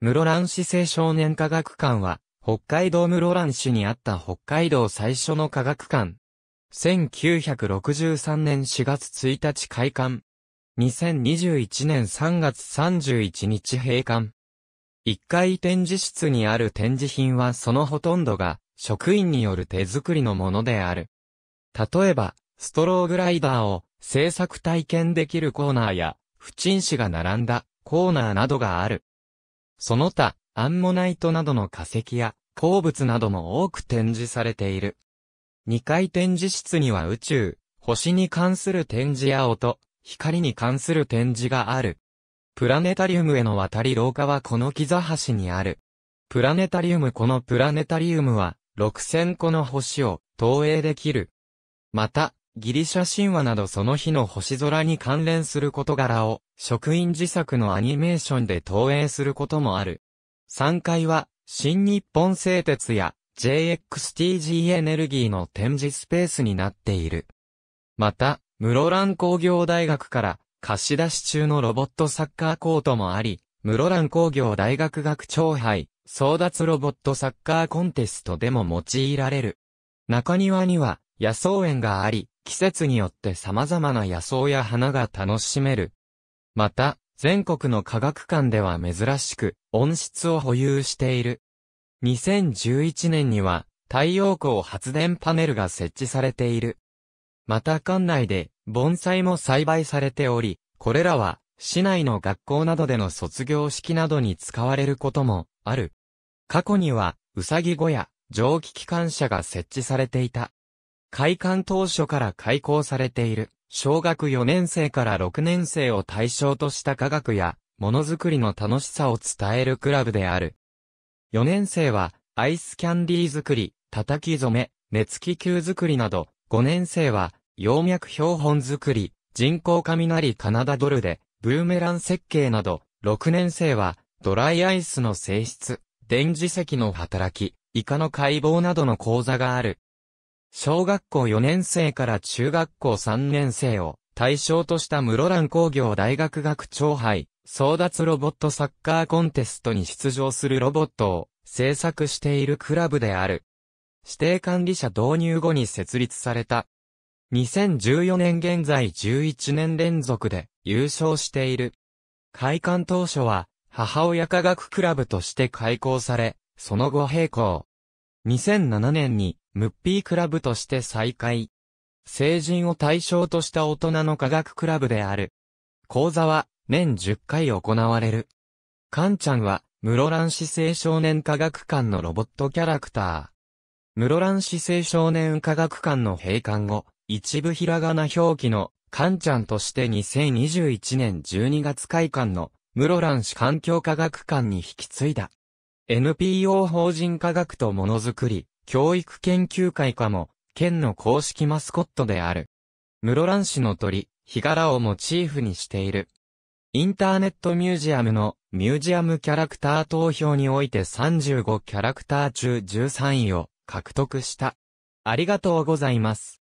室蘭市青少年科学館は、北海道室蘭市にあった北海道最初の科学館。1963年4月1日開館。2021年3月31日閉館。1階展示室にある展示品はそのほとんどが職員による手作りのものである。例えば、ストローグライダーを制作体験できるコーナーや、不沈紙が並んだコーナーなどがある。その他、アンモナイトなどの化石や鉱物なども多く展示されている。2階展示室には宇宙、星に関する展示や音、光に関する展示がある。プラネタリウムへの渡り廊下はこの木座橋にある。プラネタリウムこのプラネタリウムは6000個の星を投影できる。また、ギリシャ神話などその日の星空に関連する事柄を、職員自作のアニメーションで投影することもある。3階は、新日本製鉄や JXTG エネルギーの展示スペースになっている。また、室蘭工業大学から貸し出し中のロボットサッカーコートもあり、室蘭工業大学学長杯争奪ロボットサッカーコンテストでも用いられる。中庭には野草園があり、季節によって様々な野草や花が楽しめる。また、全国の科学館では珍しく、温室を保有している。2011年には、太陽光発電パネルが設置されている。また館内で、盆栽も栽培されており、これらは、市内の学校などでの卒業式などに使われることも、ある。過去には、うさぎ小屋、蒸気機関車が設置されていた。開館当初から開校されている、小学4年生から6年生を対象とした科学や、ものづくりの楽しさを伝えるクラブである。4年生は、アイスキャンディー作り、叩き染め、熱気球作りなど、5年生は、葉脈標本作り、人工雷カナダドルで、ブーメラン設計など、6年生は、ドライアイスの性質、電磁石の働き、イカの解剖などの講座がある。小学校4年生から中学校3年生を対象とした室蘭工業大学学長杯争奪ロボットサッカーコンテストに出場するロボットを制作しているクラブである。指定管理者導入後に設立された。2014年現在11年連続で優勝している。開館当初は母親科学クラブとして開校され、その後閉校。2007年にムッピークラブとして再開。成人を対象とした大人の科学クラブである。講座は年10回行われる。カンちゃんは、室蘭市青少年科学館のロボットキャラクター。室蘭市青少年科学館の閉館後、一部ひらがな表記のカンちゃんとして2021年12月開館の室蘭市環境科学館に引き継いだ。NPO 法人科学とものづくり、教育研究会かも、県の公式マスコットである。室蘭市の鳥、日柄をモチーフにしている。インターネットミュージアムのミュージアムキャラクター投票において35キャラクター中13位を獲得した。ありがとうございます。